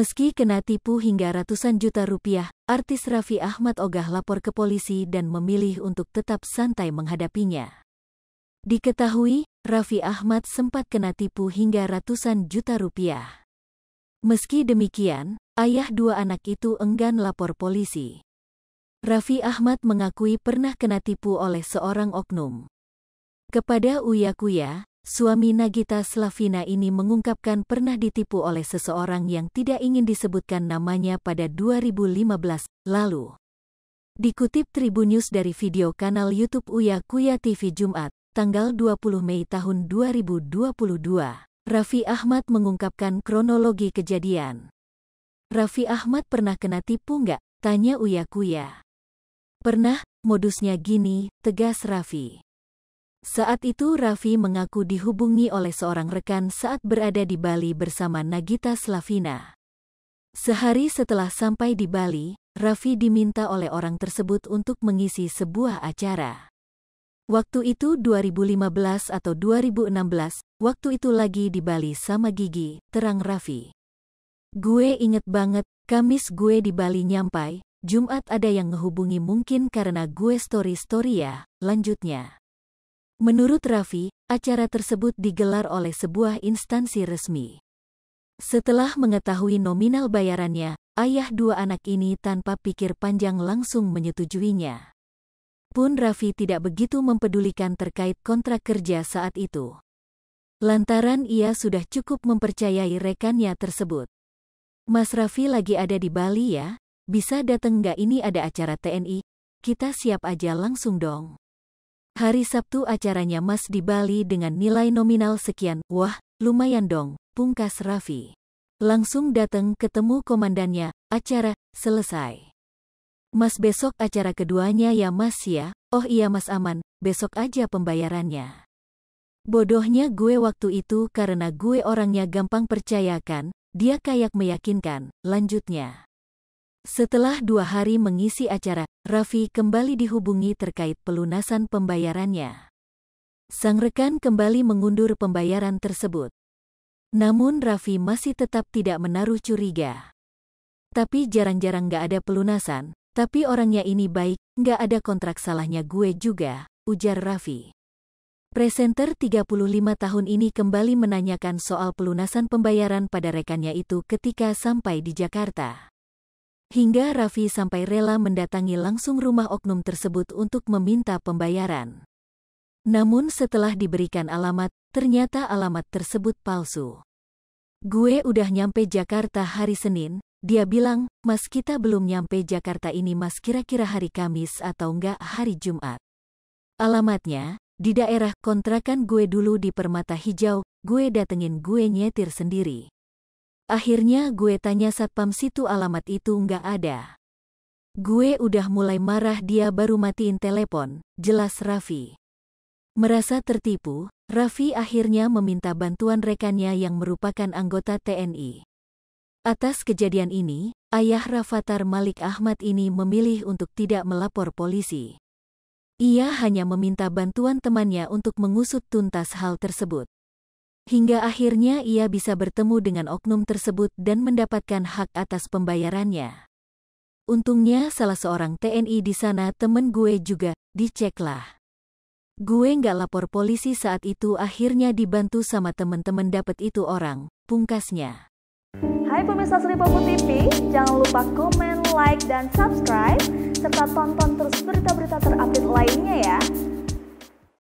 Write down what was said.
Meski kena tipu hingga ratusan juta rupiah, artis Raffi Ahmad Ogah lapor ke polisi dan memilih untuk tetap santai menghadapinya. Diketahui, Raffi Ahmad sempat kena tipu hingga ratusan juta rupiah. Meski demikian, ayah dua anak itu enggan lapor polisi. Raffi Ahmad mengakui pernah kena tipu oleh seorang oknum. Kepada Uya Kuya, Suami Nagita Slavina ini mengungkapkan pernah ditipu oleh seseorang yang tidak ingin disebutkan namanya pada 2015 lalu. Dikutip Tribunnews dari video kanal YouTube Uya Kuya TV Jumat, tanggal 20 Mei tahun 2022, Raffi Ahmad mengungkapkan kronologi kejadian. Raffi Ahmad pernah kena tipu nggak? Tanya Uya Kuya. Pernah, modusnya gini, tegas Raffi. Saat itu Raffi mengaku dihubungi oleh seorang rekan saat berada di Bali bersama Nagita Slavina. Sehari setelah sampai di Bali, Raffi diminta oleh orang tersebut untuk mengisi sebuah acara. Waktu itu 2015 atau 2016, waktu itu lagi di Bali sama Gigi, terang Raffi. Gue inget banget, Kamis gue di Bali nyampai, Jumat ada yang ngehubungi mungkin karena gue story-story ya, lanjutnya. Menurut Raffi, acara tersebut digelar oleh sebuah instansi resmi. Setelah mengetahui nominal bayarannya, ayah dua anak ini tanpa pikir panjang langsung menyetujuinya. Pun Raffi tidak begitu mempedulikan terkait kontrak kerja saat itu. Lantaran ia sudah cukup mempercayai rekannya tersebut. Mas Raffi lagi ada di Bali ya? Bisa datang nggak ini ada acara TNI? Kita siap aja langsung dong. Hari Sabtu acaranya Mas di Bali dengan nilai nominal sekian. Wah, lumayan dong, pungkas Raffi. Langsung datang ketemu komandannya, acara selesai. Mas besok acara keduanya ya Mas ya, oh iya Mas aman, besok aja pembayarannya. Bodohnya gue waktu itu karena gue orangnya gampang percayakan, dia kayak meyakinkan, lanjutnya. Setelah dua hari mengisi acara, Raffi kembali dihubungi terkait pelunasan pembayarannya. Sang rekan kembali mengundur pembayaran tersebut. Namun Raffi masih tetap tidak menaruh curiga. Tapi jarang-jarang gak ada pelunasan, tapi orangnya ini baik, gak ada kontrak salahnya gue juga, ujar Raffi. Presenter 35 tahun ini kembali menanyakan soal pelunasan pembayaran pada rekannya itu ketika sampai di Jakarta. Hingga Raffi sampai rela mendatangi langsung rumah oknum tersebut untuk meminta pembayaran. Namun setelah diberikan alamat, ternyata alamat tersebut palsu. Gue udah nyampe Jakarta hari Senin, dia bilang, mas kita belum nyampe Jakarta ini mas kira-kira hari Kamis atau enggak hari Jumat. Alamatnya, di daerah kontrakan gue dulu di Permata Hijau, gue datengin gue nyetir sendiri. Akhirnya gue tanya satpam situ alamat itu nggak ada. Gue udah mulai marah dia baru matiin telepon, jelas Raffi. Merasa tertipu, Raffi akhirnya meminta bantuan rekannya yang merupakan anggota TNI. Atas kejadian ini, ayah Rafathar Malik Ahmad ini memilih untuk tidak melapor polisi. Ia hanya meminta bantuan temannya untuk mengusut tuntas hal tersebut. Hingga akhirnya ia bisa bertemu dengan oknum tersebut dan mendapatkan hak atas pembayarannya. Untungnya salah seorang TNI di sana temen gue juga, diceklah. Gue nggak lapor polisi saat itu akhirnya dibantu sama temen-temen dapet itu orang, pungkasnya. Hai pemirsa Seripopo TV, jangan lupa komen, like, dan subscribe, serta tonton terus berita-berita terupdate lainnya ya.